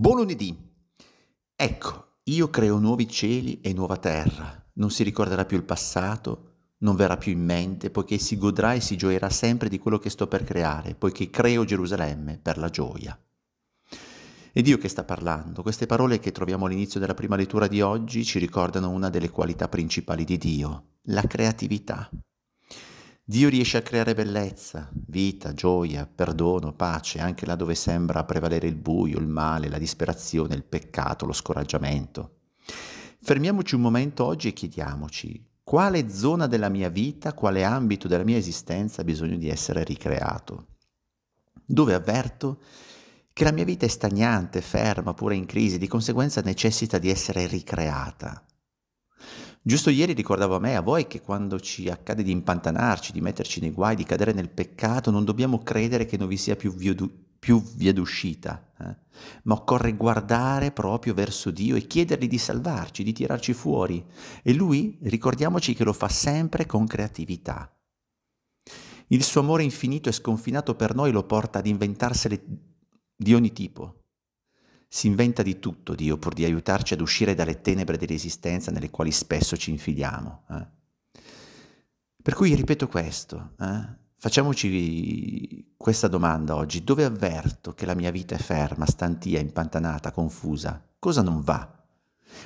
Buon lunedì! Ecco, io creo nuovi cieli e nuova terra. Non si ricorderà più il passato, non verrà più in mente, poiché si godrà e si gioierà sempre di quello che sto per creare, poiché creo Gerusalemme per la gioia. È Dio che sta parlando. Queste parole che troviamo all'inizio della prima lettura di oggi ci ricordano una delle qualità principali di Dio, la creatività. Dio riesce a creare bellezza, vita, gioia, perdono, pace, anche là dove sembra prevalere il buio, il male, la disperazione, il peccato, lo scoraggiamento. Fermiamoci un momento oggi e chiediamoci quale zona della mia vita, quale ambito della mia esistenza ha bisogno di essere ricreato. Dove avverto che la mia vita è stagnante, ferma, pure in crisi, di conseguenza necessita di essere ricreata. Giusto ieri ricordavo a me e a voi che quando ci accade di impantanarci, di metterci nei guai, di cadere nel peccato, non dobbiamo credere che non vi sia più, viodu- più via d'uscita, eh? ma occorre guardare proprio verso Dio e chiedergli di salvarci, di tirarci fuori. E Lui, ricordiamoci che lo fa sempre con creatività. Il suo amore infinito e sconfinato per noi lo porta ad inventarsele di ogni tipo, si inventa di tutto Dio pur di aiutarci ad uscire dalle tenebre dell'esistenza nelle quali spesso ci infiliamo. Eh? Per cui ripeto questo, eh? facciamoci questa domanda oggi, dove avverto che la mia vita è ferma, stantia, impantanata, confusa? Cosa non va?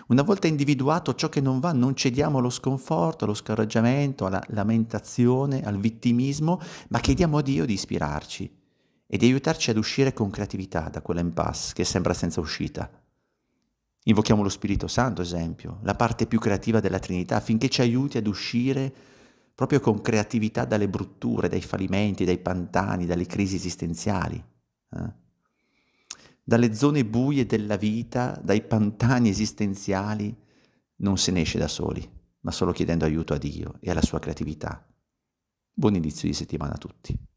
Una volta individuato ciò che non va, non cediamo allo sconforto, allo scoraggiamento, alla lamentazione, al vittimismo, ma chiediamo a Dio di ispirarci e di aiutarci ad uscire con creatività da quell'impasse che sembra senza uscita. Invochiamo lo Spirito Santo, esempio, la parte più creativa della Trinità, affinché ci aiuti ad uscire proprio con creatività dalle brutture, dai fallimenti, dai pantani, dalle crisi esistenziali, eh? dalle zone buie della vita, dai pantani esistenziali, non se ne esce da soli, ma solo chiedendo aiuto a Dio e alla sua creatività. Buon inizio di settimana a tutti.